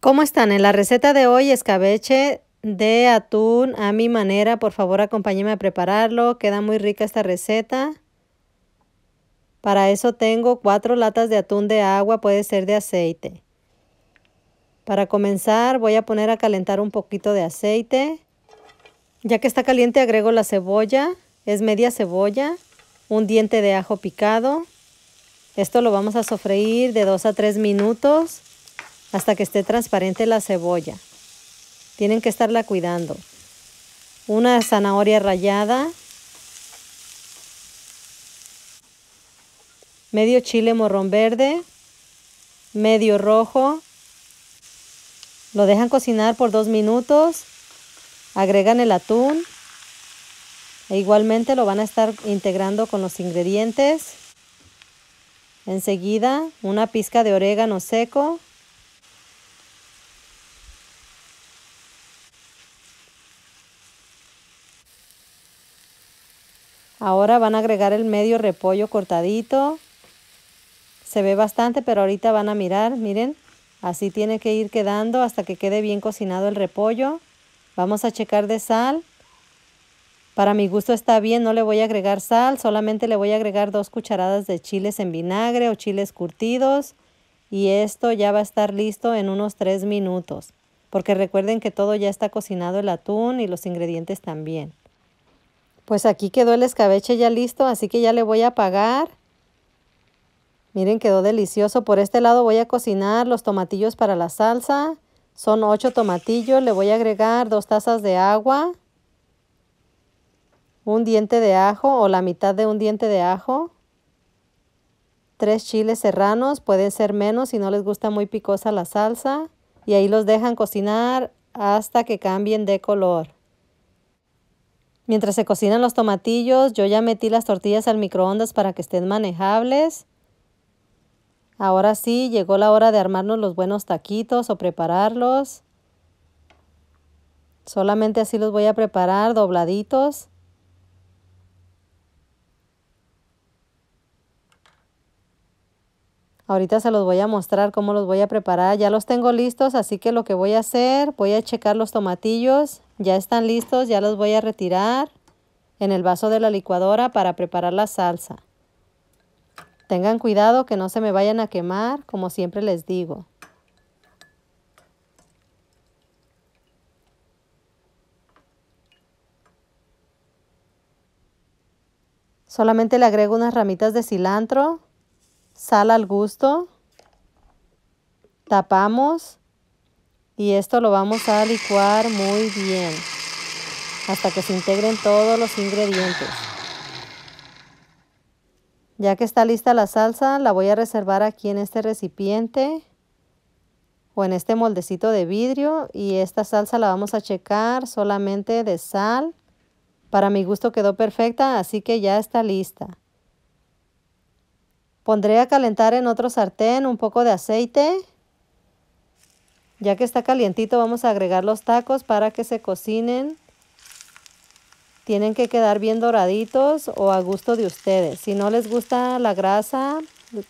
¿Cómo están? En la receta de hoy, escabeche de atún a mi manera. Por favor, acompáñenme a prepararlo. Queda muy rica esta receta. Para eso tengo cuatro latas de atún de agua, puede ser de aceite. Para comenzar, voy a poner a calentar un poquito de aceite. Ya que está caliente, agrego la cebolla. Es media cebolla, un diente de ajo picado. Esto lo vamos a sofreír de 2 a 3 minutos hasta que esté transparente la cebolla. Tienen que estarla cuidando. Una zanahoria rallada. Medio chile morrón verde. Medio rojo. Lo dejan cocinar por dos minutos. Agregan el atún. E igualmente lo van a estar integrando con los ingredientes. Enseguida, una pizca de orégano seco, Ahora van a agregar el medio repollo cortadito. Se ve bastante, pero ahorita van a mirar, miren. Así tiene que ir quedando hasta que quede bien cocinado el repollo. Vamos a checar de sal. Para mi gusto está bien, no le voy a agregar sal, solamente le voy a agregar dos cucharadas de chiles en vinagre o chiles curtidos. Y esto ya va a estar listo en unos tres minutos, porque recuerden que todo ya está cocinado el atún y los ingredientes también. Pues aquí quedó el escabeche ya listo, así que ya le voy a apagar. Miren, quedó delicioso. Por este lado voy a cocinar los tomatillos para la salsa. Son ocho tomatillos. Le voy a agregar dos tazas de agua, un diente de ajo o la mitad de un diente de ajo, tres chiles serranos, pueden ser menos si no les gusta muy picosa la salsa. Y ahí los dejan cocinar hasta que cambien de color. Mientras se cocinan los tomatillos, yo ya metí las tortillas al microondas para que estén manejables. Ahora sí, llegó la hora de armarnos los buenos taquitos o prepararlos. Solamente así los voy a preparar dobladitos. Ahorita se los voy a mostrar cómo los voy a preparar. Ya los tengo listos, así que lo que voy a hacer, voy a checar los tomatillos. Ya están listos, ya los voy a retirar en el vaso de la licuadora para preparar la salsa. Tengan cuidado que no se me vayan a quemar, como siempre les digo. Solamente le agrego unas ramitas de cilantro sal al gusto, tapamos y esto lo vamos a licuar muy bien hasta que se integren todos los ingredientes. Ya que está lista la salsa, la voy a reservar aquí en este recipiente o en este moldecito de vidrio y esta salsa la vamos a checar solamente de sal. Para mi gusto quedó perfecta, así que ya está lista. Pondré a calentar en otro sartén un poco de aceite. Ya que está calientito vamos a agregar los tacos para que se cocinen. Tienen que quedar bien doraditos o a gusto de ustedes. Si no les gusta la grasa,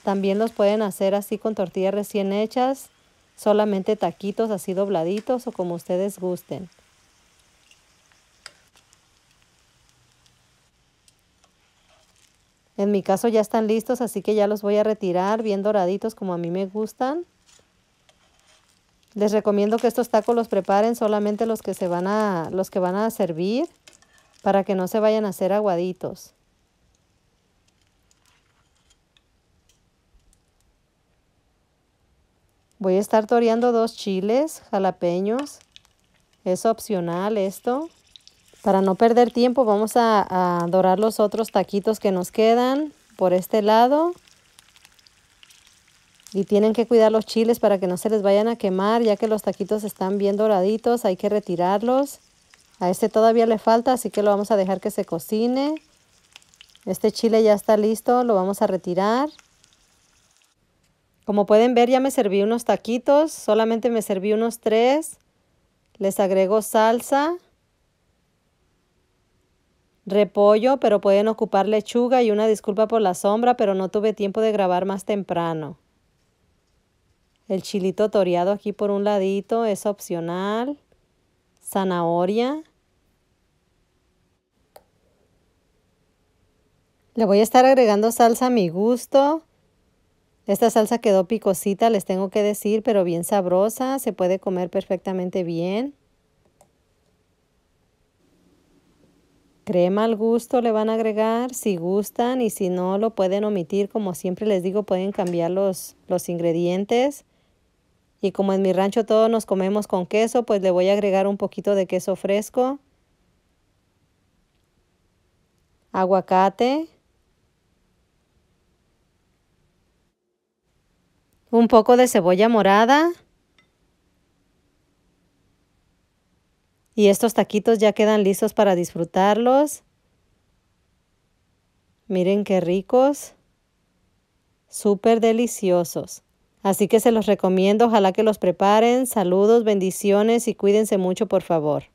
también los pueden hacer así con tortillas recién hechas. Solamente taquitos así dobladitos o como ustedes gusten. En mi caso ya están listos, así que ya los voy a retirar bien doraditos como a mí me gustan. Les recomiendo que estos tacos los preparen solamente los que, se van a, los que van a servir para que no se vayan a hacer aguaditos. Voy a estar toreando dos chiles jalapeños. Es opcional esto. Para no perder tiempo vamos a, dorar los otros taquitos que nos quedan por este lado. Y tienen que cuidar los chiles para que no se les vayan a quemar, ya que los taquitos están bien doraditos, hay que retirarlos. A este todavía le falta, así que lo vamos a dejar que se cocine. Este chile ya está listo, lo vamos a retirar. Como pueden ver ya me serví unos taquitos, solamente me serví unos tres. Les agrego salsa repollo, pero pueden ocupar lechuga y una disculpa por la sombra, pero no tuve tiempo de grabar más temprano. El chilito toreado aquí por un ladito es opcional. Zanahoria. Le voy a estar agregando salsa a mi gusto. Esta salsa quedó picosita, les tengo que decir, pero bien sabrosa. Se puede comer perfectamente bien. Crema al gusto le van a agregar si gustan y si no lo pueden omitir. Como siempre les digo, pueden cambiar los, los ingredientes. Y como en mi rancho todos nos comemos con queso, pues le voy a agregar un poquito de queso fresco. Aguacate. Un poco de cebolla morada. Y estos taquitos ya quedan listos para disfrutarlos. Miren qué ricos. Súper deliciosos. Así que se los recomiendo, ojalá que los preparen. Saludos, bendiciones y cuídense mucho, por favor.